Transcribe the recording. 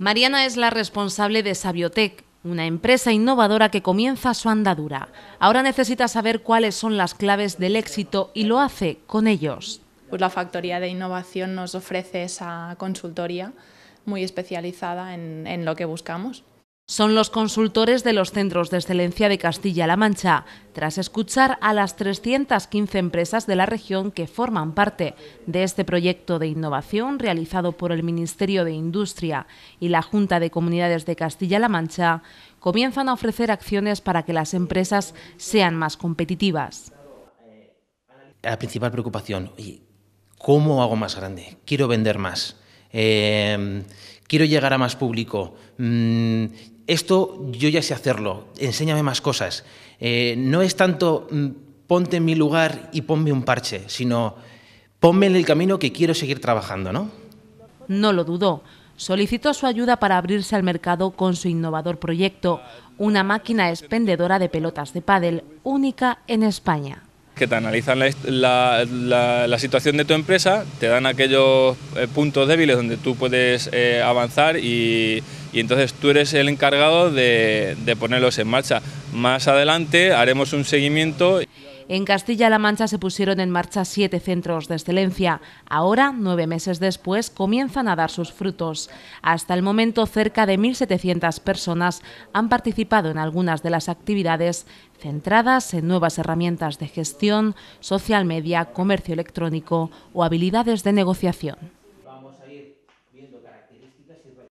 Mariana es la responsable de Sabiotec, una empresa innovadora que comienza su andadura. Ahora necesita saber cuáles son las claves del éxito y lo hace con ellos. Pues la Factoría de Innovación nos ofrece esa consultoría muy especializada en lo que buscamos son los consultores de los centros de excelencia de Castilla-La Mancha, tras escuchar a las 315 empresas de la región que forman parte de este proyecto de innovación realizado por el Ministerio de Industria y la Junta de Comunidades de Castilla-La Mancha, comienzan a ofrecer acciones para que las empresas sean más competitivas. La principal preocupación, ¿cómo hago más grande? Quiero vender más. Eh, quiero llegar a más público, mm, esto yo ya sé hacerlo, enséñame más cosas. Eh, no es tanto mm, ponte en mi lugar y ponme un parche, sino ponme en el camino que quiero seguir trabajando, ¿no? No lo dudó. Solicitó su ayuda para abrirse al mercado con su innovador proyecto, una máquina expendedora de pelotas de pádel única en España que te analizan la, situación de tu empresa, te dan aquellos eh, puntos débiles donde tú puedes eh, avanzar y, entonces tú eres el encargado de, de ponerlos en marcha. Más adelante haremos un seguimiento. En Castilla-La Mancha se pusieron en marcha siete centros de excelencia. Ahora, nueve meses después, comienzan a dar sus frutos. Hasta el momento, cerca de 1.700 personas han participado en algunas de las actividades centradas en nuevas herramientas de gestión, social media, comercio electrónico o habilidades de negociación.